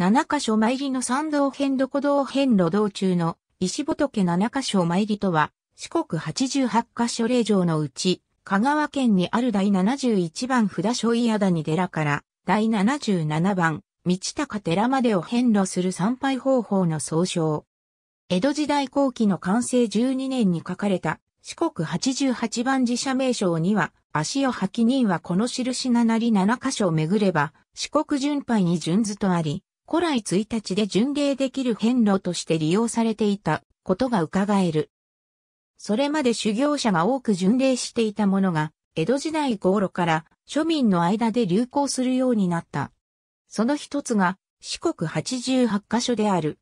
七箇所参りの参道編どこ道編路道中の石仏七箇所参りとは、四国八十八箇所霊場のうち、香川県にある第71番札所飯谷寺から、第77番、道高寺までを遍路する参拝方法の総称。江戸時代後期の完成12年に書かれた、四国88番寺社名称には、足を履き人はこの印がなり7箇所巡れば、四国巡拝に順ずとあり、古来1日で巡礼できる遍路として利用されていたことが伺える。それまで修行者が多く巡礼していたものが、江戸時代頃から庶民の間で流行するようになった。その一つが四国88カ所である。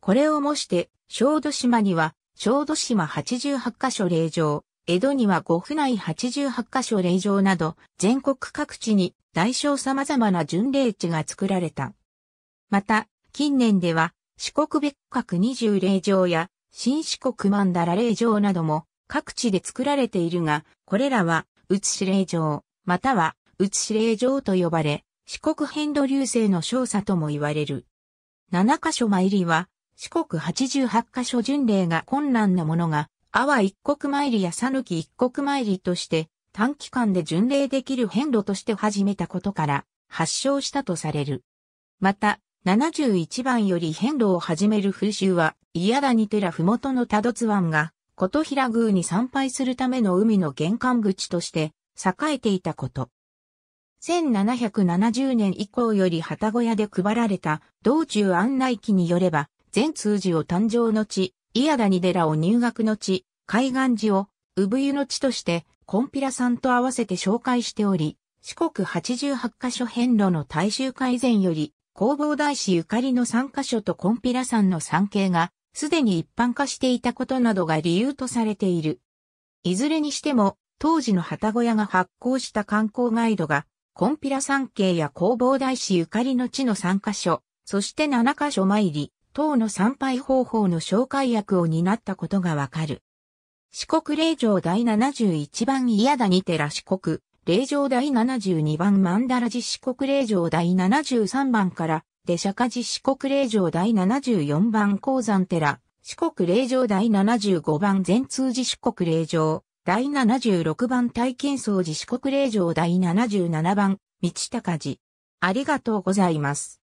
これを模して、小豆島には小豆島88カ所霊場、江戸には五府内88カ所霊場など、全国各地に大小様々な巡礼地が作られた。また、近年では、四国別格20霊場や、新四国曼荼羅霊場なども各地で作られているが、これらは、うつし霊場、または、うつし霊場と呼ばれ、四国変土流星の少佐とも言われる。7カ所参りは、四国88カ所巡礼が困難なものが、阿波一国参りや讃岐一国参りとして、短期間で巡礼できる変路として始めたことから、発祥したとされる。また、71番より変路を始める風習は、嫌だに寺麓の多度津湾が、琴平宮に参拝するための海の玄関口として、栄えていたこと。1770年以降より旗小屋で配られた道中案内記によれば、全通寺を誕生の地、宮谷寺を入学の地、海岸寺を産湯の地として、コンピラさんと合わせて紹介しており、四国88カ所遍路の大衆改善より、工房大師ゆかりの3カ所とコンピラ山の山系が、すでに一般化していたことなどが理由とされている。いずれにしても、当時の旗小屋が発行した観光ガイドが、コンピラ山系や工房大師ゆかりの地の3カ所、そして7カ所参り、等の参拝方法の紹介役を担ったことがわかる。四国霊場第71番宮田にてら四国、霊場第72番マンダラ実施国霊場第73番から、デシャカ実施国霊場第74番鉱山寺、四国霊場第75番全通寺四国霊場、第76番大金層寺四国霊場第77番、道高寺。ありがとうございます。